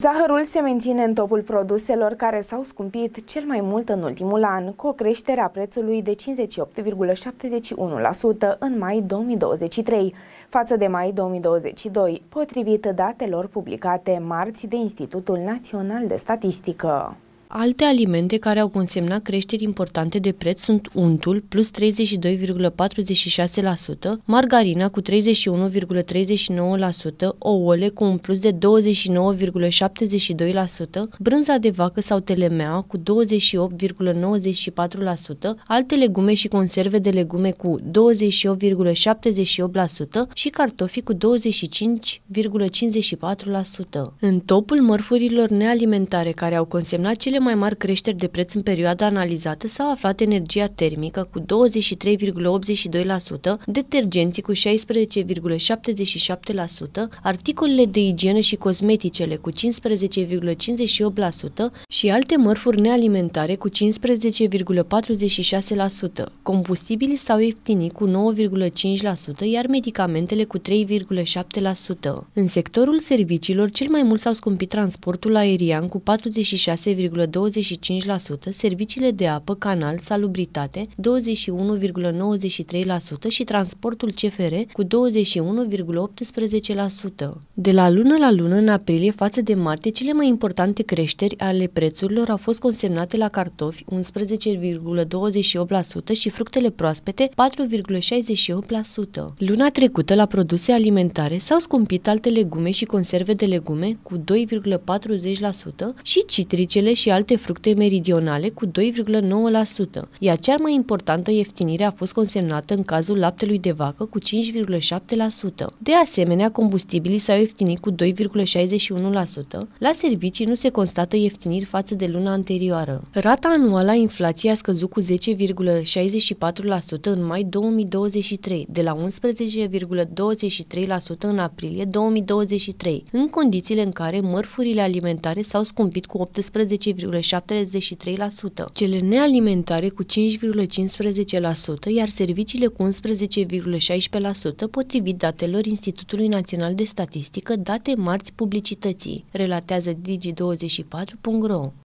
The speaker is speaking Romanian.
Zahărul se menține în topul produselor care s-au scumpit cel mai mult în ultimul an, cu o creștere a prețului de 58,71% în mai 2023, față de mai 2022, potrivit datelor publicate marți de Institutul Național de Statistică. Alte alimente care au consemnat creșteri importante de preț sunt untul, plus 32,46%, margarina cu 31,39%, ouăle cu un plus de 29,72%, brânza de vacă sau telemea cu 28,94%, alte legume și conserve de legume cu 28,78% și cartofii cu 25,54%. În topul mărfurilor nealimentare care au consemnat cele mai mari creșteri de preț în perioada analizată s-au aflat energia termică cu 23,82%, detergenții cu 16,77%, articolele de igienă și cosmeticele cu 15,58% și alte mărfuri nealimentare cu 15,46%. Combustibilii s-au ieftinit cu 9,5%, iar medicamentele cu 3,7%. În sectorul serviciilor, cel mai mult s-au scumpit transportul aerian cu 46, 25 serviciile de apă, canal, salubritate 21,93% și transportul CFR cu 21,18%. De la lună la lună, în aprilie față de martie, cele mai importante creșteri ale prețurilor au fost consemnate la cartofi 11,28% și fructele proaspete 4,68%. Luna trecută, la produse alimentare, s-au scumpit alte legume și conserve de legume cu 2,40% și citricele și alte alte fructe meridionale cu 2,9%, iar cea mai importantă ieftinire a fost consemnată în cazul laptelui de vacă cu 5,7%. De asemenea, combustibilii s-au ieftinit cu 2,61%, la servicii nu se constată ieftiniri față de luna anterioară. Rata anuală a inflației a scăzut cu 10,64% în mai 2023, de la 11,23% în aprilie 2023, în condițiile în care mărfurile alimentare s-au scumpit cu 18, 5,73%, cele nealimentare cu 5,15%, iar serviciile cu 11,16% potrivit datelor Institutului Național de Statistică date marți publicității, relatează Digi24.ro.